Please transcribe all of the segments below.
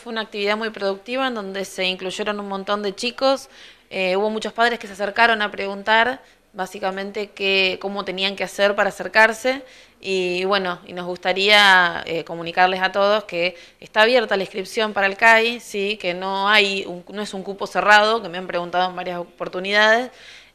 Fue una actividad muy productiva en donde se incluyeron un montón de chicos. Eh, hubo muchos padres que se acercaron a preguntar básicamente cómo tenían que hacer para acercarse y bueno, y nos gustaría eh, comunicarles a todos que está abierta la inscripción para el CAI, sí, que no hay no es un cupo cerrado, que me han preguntado en varias oportunidades,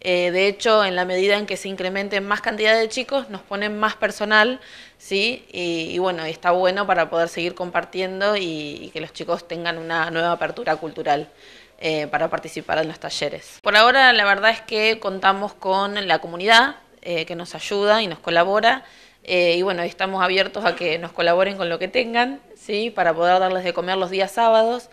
eh, de hecho, en la medida en que se incrementen más cantidad de chicos, nos ponen más personal, ¿sí? Y, bueno, está bueno para poder seguir compartiendo y, que los chicos tengan una nueva apertura cultural. Eh, para participar en los talleres. Por ahora la verdad es que contamos con la comunidad eh, que nos ayuda y nos colabora y bueno, estamos abiertos a que nos colaboren con lo que tengan, ¿sí? Para poder darles de comer los días sábados.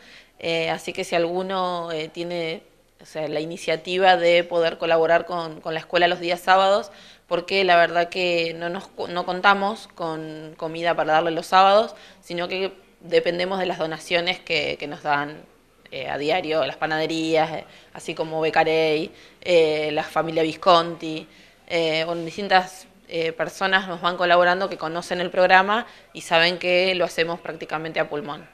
así que si alguno tiene o sea, la iniciativa de poder colaborar con, con, la escuela los días sábados, porque la verdad que no, no contamos con comida para darle los sábados, sino que dependemos de las donaciones que, nos dan eh, a diario las panaderías, eh, así como Becarey, eh, la familia Visconti, con distintas personas nos van colaborando que conocen el programa y saben que lo hacemos prácticamente a pulmón.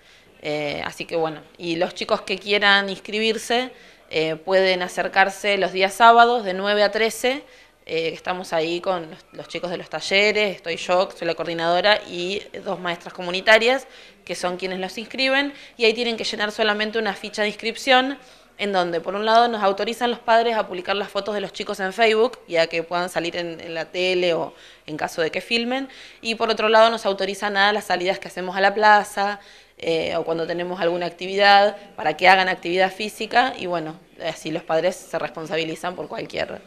así que bueno, y los chicos que quieran inscribirse, eh, pueden acercarse los días sábados de 9 a 13. Eh, estamos ahí con los, chicos de los talleres, estoy yo, soy la coordinadora, y dos maestras comunitarias, que son quienes los inscriben, y ahí tienen que llenar solamente una ficha de inscripción en donde por un lado nos autorizan los padres a publicar las fotos de los chicos en Facebook ya que puedan salir en, la tele o en caso de que filmen, y por otro lado nos autorizan a las salidas que hacemos a la plaza eh, o cuando tenemos alguna actividad para que hagan actividad física y bueno, así los padres se responsabilizan por cualquier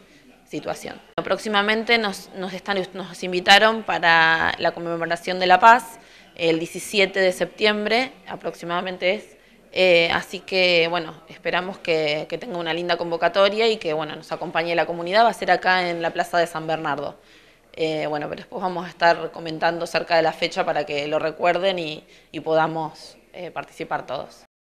situación. Próximamente nos, están, nos invitaron para la conmemoración de la paz el 17 de septiembre aproximadamente es eh, así que, bueno, esperamos que, tenga una linda convocatoria y que, bueno, nos acompañe la comunidad. Va a ser acá en la Plaza de San Bernardo. Eh, bueno, pero después vamos a estar comentando cerca de la fecha para que lo recuerden y, podamos eh, participar todos.